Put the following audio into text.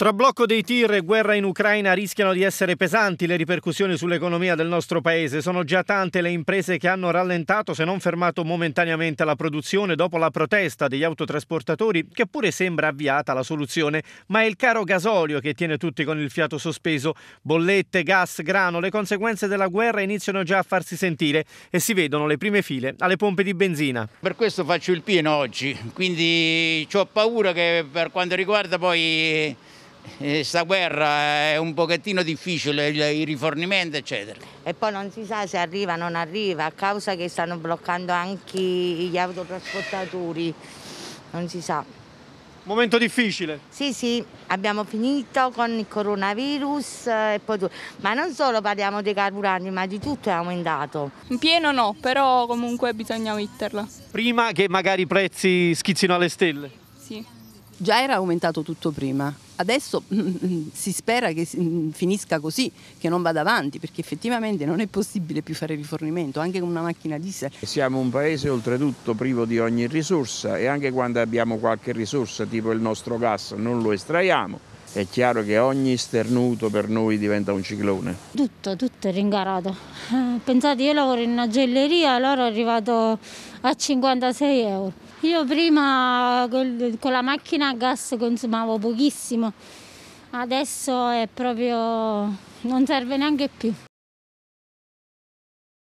Tra blocco dei tir e guerra in Ucraina rischiano di essere pesanti le ripercussioni sull'economia del nostro paese. Sono già tante le imprese che hanno rallentato, se non fermato momentaneamente, la produzione dopo la protesta degli autotrasportatori, che pure sembra avviata la soluzione. Ma è il caro gasolio che tiene tutti con il fiato sospeso. Bollette, gas, grano, le conseguenze della guerra iniziano già a farsi sentire e si vedono le prime file alle pompe di benzina. Per questo faccio il pieno oggi, quindi ho paura che per quanto riguarda poi questa eh, guerra è un pochettino difficile, i rifornimenti eccetera. E poi non si sa se arriva o non arriva, a causa che stanno bloccando anche gli autotrasportatori, non si sa. Momento difficile. Sì, sì, abbiamo finito con il coronavirus eh, e poi tutto. Ma non solo parliamo dei carburanti, ma di tutto è aumentato. In pieno no, però comunque bisogna metterla. Prima che magari i prezzi schizzino alle stelle? Sì. Già era aumentato tutto prima, adesso si spera che finisca così, che non vada avanti, perché effettivamente non è possibile più fare rifornimento, anche con una macchina diesel. Siamo un paese oltretutto privo di ogni risorsa e anche quando abbiamo qualche risorsa, tipo il nostro gas, non lo estraiamo è chiaro che ogni sternuto per noi diventa un ciclone. Tutto, tutto è ringarato. Eh, pensate, io lavoro in una gelleria, allora è arrivato a 56 euro. Io prima con la macchina a gas consumavo pochissimo, adesso è proprio non serve neanche più.